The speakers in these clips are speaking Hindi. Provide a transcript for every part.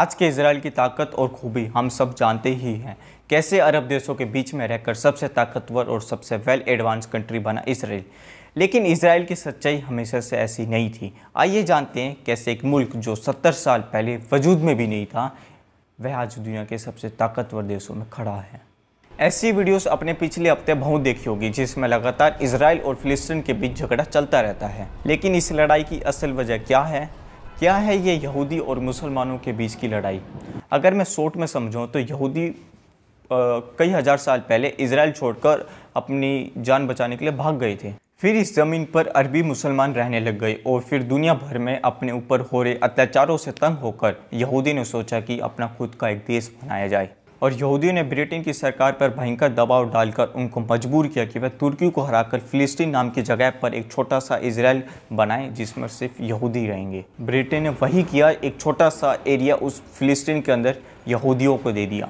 आज के इसराइल की ताकत और खूबी हम सब जानते ही हैं कैसे अरब देशों के बीच में रहकर सबसे ताकतवर और सबसे वेल एडवांस कंट्री बना इसराइल लेकिन इसराइल की सच्चाई हमेशा से ऐसी नहीं थी आइए जानते हैं कैसे एक मुल्क जो सत्तर साल पहले वजूद में भी नहीं था वह आज दुनिया के सबसे ताकतवर देशों में खड़ा है ऐसी वीडियोस अपने पिछले हफ्ते बहुत देखी होगी जिसमें लगातार इसराइल और फिलिस्तीन के बीच झगड़ा चलता रहता है लेकिन इस लड़ाई की असल वजह क्या है क्या है ये यहूदी और मुसलमानों के बीच की लड़ाई अगर मैं सोट में समझूँ तो यहूदी कई हज़ार साल पहले इसराइल छोड़कर अपनी जान बचाने के लिए भाग गए थे फिर इस ज़मीन पर अरबी मुसलमान रहने लग गए और फिर दुनिया भर में अपने ऊपर हो रहे अत्याचारों से तंग होकर यहूदी ने सोचा कि अपना खुद का एक देश बनाया जाए और यहूदियों ने ब्रिटेन की सरकार पर भयंकर दबाव डालकर उनको मजबूर किया कि वह तुर्की को हराकर फिलिस्तीन नाम की जगह पर एक छोटा सा इसराइल बनाए जिसमें सिर्फ यहूदी रहेंगे ब्रिटेन ने वही किया एक छोटा सा एरिया उस फिलिस्तीन के अंदर यहूदियों को दे दिया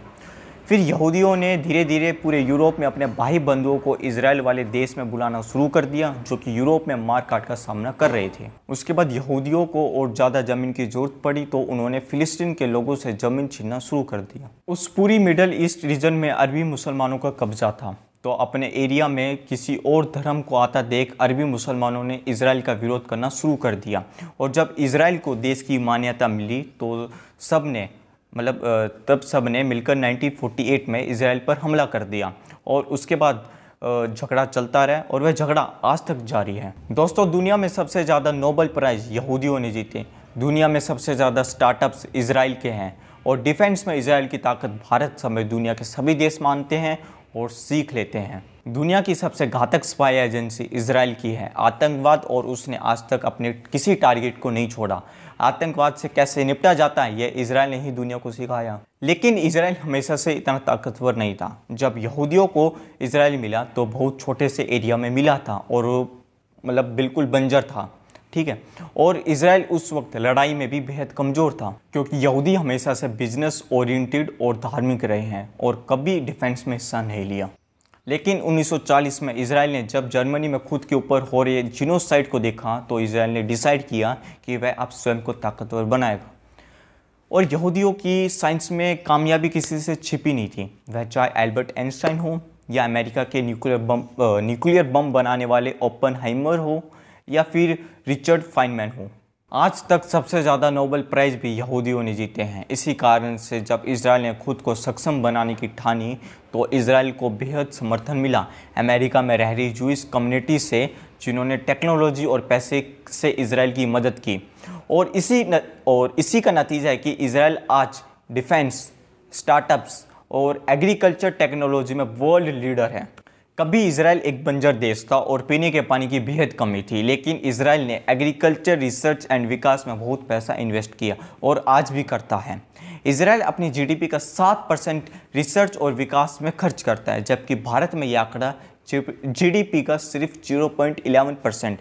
फिर यहूदियों ने धीरे धीरे पूरे यूरोप में अपने भाई बंधुओं को इसराइल वाले देश में बुलाना शुरू कर दिया जो कि यूरोप में मार काट का सामना कर रहे थे उसके बाद यहूदियों को और ज़्यादा ज़मीन की ज़रूरत पड़ी तो उन्होंने फिलिस्तीन के लोगों से ज़मीन छीनना शुरू कर दिया उस पूरी मिडल ईस्ट रीजन में अरबी मुसलमानों का कब्जा था तो अपने एरिया में किसी और धर्म को आता देख अरबी मुसलमानों ने इसराइल का विरोध करना शुरू कर दिया और जब इसराइल को देश की मान्यता मिली तो सब ने मतलब तब सब ने मिलकर 1948 में इसराइल पर हमला कर दिया और उसके बाद झगड़ा चलता रहा और वह झगड़ा आज तक जारी है दोस्तों दुनिया में सबसे ज़्यादा नोबल प्राइज़ यहूदियों ने जीते दुनिया में सबसे ज़्यादा स्टार्टअप्स इसराइल के हैं और डिफेंस में इसराइल की ताकत भारत समेत दुनिया के सभी देश मानते हैं और सीख लेते हैं दुनिया की सबसे घातक स्पाई एजेंसी इसराइल की है आतंकवाद और उसने आज तक अपने किसी टारगेट को नहीं छोड़ा आतंकवाद से कैसे निपटा जाता है यह इसराइल ने ही दुनिया को सिखाया लेकिन इसराइल हमेशा से इतना ताकतवर नहीं था जब यहूदियों को इसराइल मिला तो बहुत छोटे से एरिया में मिला था और मतलब बिल्कुल बंजर था ठीक है और इसराइल उस वक्त लड़ाई में भी बेहद कमज़ोर था क्योंकि यहूदी हमेशा से बिजनेस ओरिएंटेड और धार्मिक रहे हैं और कभी डिफेंस में हिस्सा नहीं लिया लेकिन 1940 में इसराइल ने जब जर्मनी में खुद के ऊपर हो रहे जिनोसाइड को देखा तो इसराइल ने डिसाइड किया कि वह अब स्वयं को ताकतवर बनाएगा और यहूदियों की साइंस में कामयाबी किसी से छिपी नहीं थी वह चाहे एल्बर्ट एनस्टाइन हो या अमेरिका के न्यूक्लियर बम न्यूक्लियर बम बनाने वाले ओपन हाइमर हो या फिर रिचर्ड फाइनमैन हो आज तक सबसे ज़्यादा नोबल प्राइज़ भी यहूदियों ने जीते हैं इसी कारण से जब इसराइल ने खुद को सक्षम बनाने की ठानी तो इसराइल को बेहद समर्थन मिला अमेरिका में रह रही जूस कम्युनिटी से जिन्होंने टेक्नोलॉजी और पैसे से इसराइल की मदद की और इसी न, और इसी का नतीजा है कि इसराइल आज डिफेंस स्टार्टअप्स और एग्रीकल्चर टेक्नोलॉजी में वर्ल्ड लीडर है कभी इसराइल एक बंजर देश था और पीने के पानी की बेहद कमी थी लेकिन इसराइल ने एग्रीकल्चर रिसर्च एंड विकास में बहुत पैसा इन्वेस्ट किया और आज भी करता है इसराइल अपनी जीडीपी का सात परसेंट रिसर्च और विकास में खर्च करता है जबकि भारत में यह आंकड़ा जीडीपी का सिर्फ जीरो पॉइंट परसेंट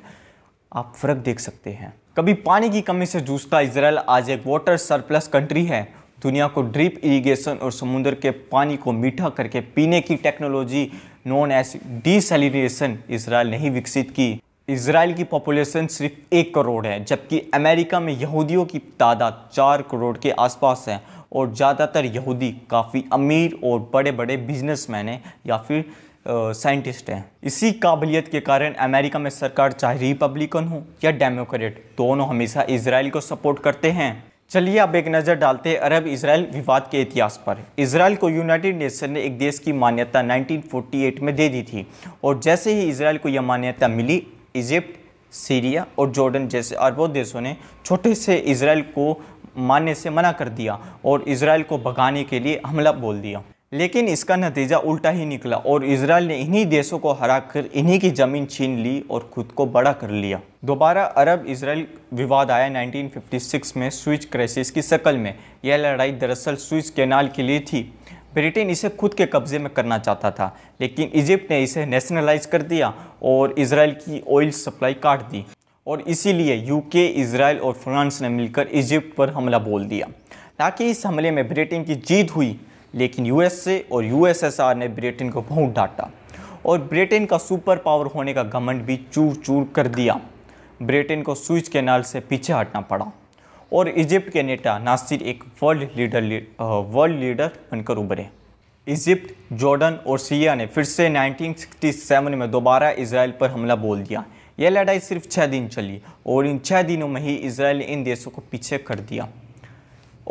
आप फर्क देख सकते हैं कभी पानी की कमी से जूझता इसराइल आज एक वाटर सरप्लस कंट्री है दुनिया को ड्रिप इरिगेशन और समुद्र के पानी को मीठा करके पीने की technology non D desalination Israel ने ही विकसित की इसराइल की पॉपुलेशन सिर्फ एक करोड़ है जबकि अमेरिका में यहूदियों की तादाद चार करोड़ के आसपास है और ज़्यादातर यहूदी काफ़ी अमीर और बड़े बड़े बिजनेसमैन हैं या फिर साइंटिस्ट हैं इसी काबिलियत के कारण अमेरिका में सरकार चाहे रिपब्लिकन हो या डेमोक्रेट दोनों हमेशा इसराइल को सपोर्ट करते हैं चलिए अब एक नज़र डालते हैं अरब इसराइल विवाद के इतिहास पर इसराइल को यूनाइटेड नेशन ने एक देश की मान्यता 1948 में दे दी थी और जैसे ही इसराइल को यह मान्यता मिली इजिप्ट सीरिया और जॉर्डन जैसे अरबों देशों ने छोटे से इसराइल को मानने से मना कर दिया और इसराइल को भगाने के लिए हमला बोल दिया लेकिन इसका नतीजा उल्टा ही निकला और इसराइल ने इन्हीं देशों को हराकर इन्हीं की ज़मीन छीन ली और खुद को बड़ा कर लिया दोबारा अरब इसराइल विवाद आया 1956 में स्विच क्राइसिस की शक्ल में यह लड़ाई दरअसल स्विच कैनाल के लिए थी ब्रिटेन इसे खुद के कब्जे में करना चाहता था लेकिन इजिप्ट ने इसे नेशनलाइज कर दिया और इसराइल की ऑयल सप्लाई काट दी और इसीलिए यूके इसराइल और फ्रांस ने मिलकर इजिप्ट पर हमला बोल दिया ताकि इस हमले में ब्रिटेन की जीत हुई लेकिन यूएसए और यूएसएसआर ने ब्रिटेन को बहुत डांटा और ब्रिटेन का सुपर पावर होने का घमंड भी चूर चूर कर दिया ब्रिटेन को स्विच कैनाल से पीछे हटना पड़ा और इजिप्ट के नेता नासिर एक वर्ल्ड लीडर वर्ल्ड लीडर बनकर उभरे इजिप्ट जॉर्डन और सीरिया ने फिर से 1967 में दोबारा इसराइल पर हमला बोल दिया यह लड़ाई सिर्फ छः दिन चली और इन छः दिनों में ही इसराइल इन देशों को पीछे कर दिया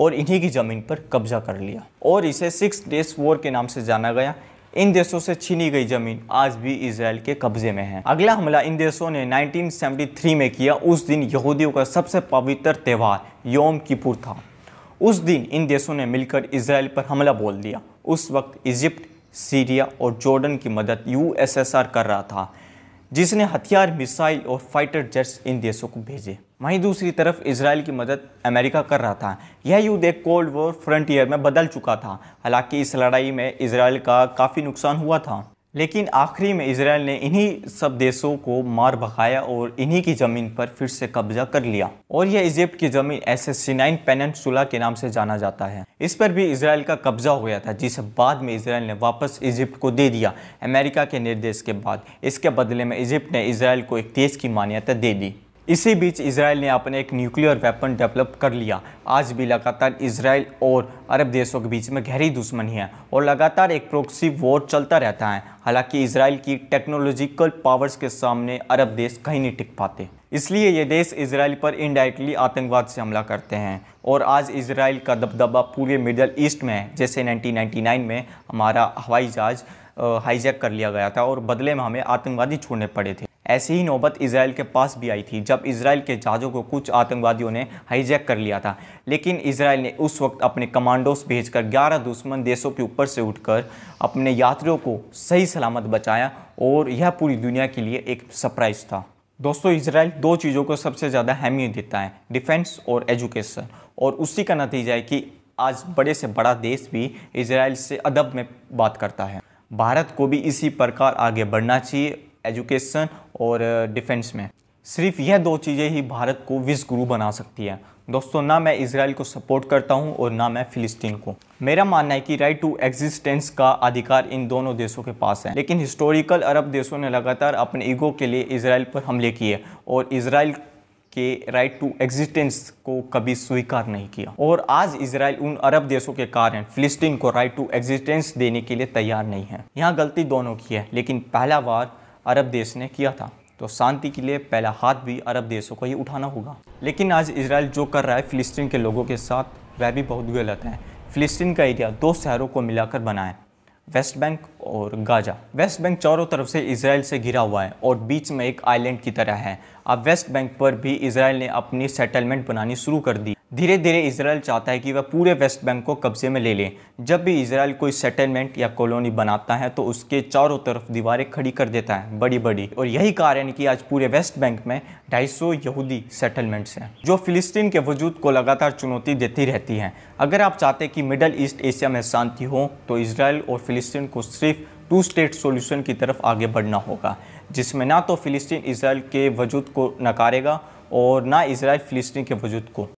और इन्हीं की ज़मीन पर कब्जा कर लिया और इसे सिक्स डेज वॉर के नाम से जाना गया इन देशों से छीनी गई जमीन आज भी इसराइल के कब्जे में है अगला हमला इन देशों ने 1973 में किया उस दिन यहूदियों का सबसे पवित्र त्यौहार योम किपुर था उस दिन इन देशों ने मिलकर इसराइल पर हमला बोल दिया उस वक्त इजिप्ट सीरिया और जॉर्डन की मदद यूएसएसआर कर रहा था जिसने हथियार मिसाइल और फाइटर जेट्स इन देशों को भेजे वहीं दूसरी तरफ इसराइल की मदद अमेरिका कर रहा था यह युद्ध एक कोल्ड वॉर फ्रंटियर में बदल चुका था हालांकि इस लड़ाई में इसराइल का काफ़ी नुकसान हुआ था लेकिन आखिरी में इसराइल ने इन्हीं सब देशों को मार भगाया और इन्हीं की ज़मीन पर फिर से कब्जा कर लिया और यह इजिप्ट की ज़मीन ऐसे सिनाइन पेनसुला के नाम से जाना जाता है इस पर भी इसराइल का कब्जा हो गया था जिसे बाद में इसराइल ने वापस इजिप्ट को दे दिया अमेरिका के निर्देश के बाद इसके बदले में इजिप्ट ने इसराइल को एक देश की मान्यता दे दी इसी बीच इसराइल ने अपने एक न्यूक्लियर वेपन डेवलप कर लिया आज भी लगातार इसराइल और अरब देशों के बीच में गहरी दुश्मनी है और लगातार एक प्रोक्सी वॉर चलता रहता है हालांकि इसराइल की टेक्नोलॉजिकल पावर्स के सामने अरब देश कहीं नहीं टिक पाते इसलिए ये देश इसराइल पर इनडायरेक्टली आतंकवाद से हमला करते हैं और आज इसराइल का दबदबा पूरे मिडल ईस्ट में है जैसे नाइनटीन में हमारा हवाई जहाज़ हाईजैक कर लिया गया था और बदले में हमें आतंकवादी छोड़ने पड़े थे ऐसी ही नौबत इसराइल के पास भी आई थी जब इसराइल के जहाज़ों को कुछ आतंकवादियों ने हाईजैक कर लिया था लेकिन इसराइल ने उस वक्त अपने भेज भेजकर 11 दुश्मन देशों के ऊपर से उठकर अपने यात्रियों को सही सलामत बचाया और यह पूरी दुनिया के लिए एक सरप्राइज़ था दोस्तों इसराइल दो चीज़ों को सबसे ज़्यादा अहमियत देता है डिफेंस और एजुकेशन और उसी का नतीजा है कि आज बड़े से बड़ा देश भी इसराइल से अदब में बात करता है भारत को भी इसी प्रकार आगे बढ़ना चाहिए एजुकेशन और डिफेंस में सिर्फ यह दो चीज़ें ही भारत को विश्व गुरु बना सकती है दोस्तों ना मैं इसराइल को सपोर्ट करता हूं और ना मैं फिलिस्तीन को मेरा मानना है कि राइट टू एग्जिस्टेंस का अधिकार इन दोनों देशों के पास है लेकिन हिस्टोरिकल अरब देशों ने लगातार अपने ईगो के लिए इसराइल पर हमले किए और इसराइल के राइट टू एग्जिस्टेंस को कभी स्वीकार नहीं किया और आज इसराइल उन अरब देशों के कारण फिलिस्तीन को राइट टू एग्जिस्टेंस देने के लिए तैयार नहीं है यहाँ गलती दोनों की है लेकिन पहला बार अरब देश ने किया था तो शांति के लिए पहला हाथ भी अरब देशों को ही उठाना होगा लेकिन आज इसराइल जो कर रहा है फिलिस्तीन के लोगों के साथ वह भी बहुत गलत है फिलिस्तीन का एरिया दो शहरों को मिलाकर बना है वेस्ट बैंक और गाजा वेस्ट बैंक चारों तरफ से इसराइल से घिरा हुआ है और बीच में एक आइलैंड की तरह है अब वेस्ट बैंक पर भी इसराइल ने अपनी सेटलमेंट बनानी शुरू कर दी धीरे धीरे इसराइल चाहता है कि वह पूरे वेस्ट बैंक को कब्जे में ले लें जब भी इसराइल कोई सेटलमेंट या कॉलोनी बनाता है तो उसके चारों तरफ दीवारें खड़ी कर देता है बड़ी बड़ी और यही कारण है कि आज पूरे वेस्ट बैंक में 250 यहूदी सेटलमेंट्स हैं जो फिलिस्तीन के वजूद को लगातार चुनौती देती रहती हैं अगर आप चाहते कि मिडल ईस्ट एशिया में शांति हो तो इसराइल और फिलिस्तीन को सिर्फ टू स्टेट सोल्यूशन की तरफ आगे बढ़ना होगा जिसमें ना तो फिलिस्तीन इसराइल के वजूद को नकारेगा और ना इसराइल फिलिस्तीन के वजूद को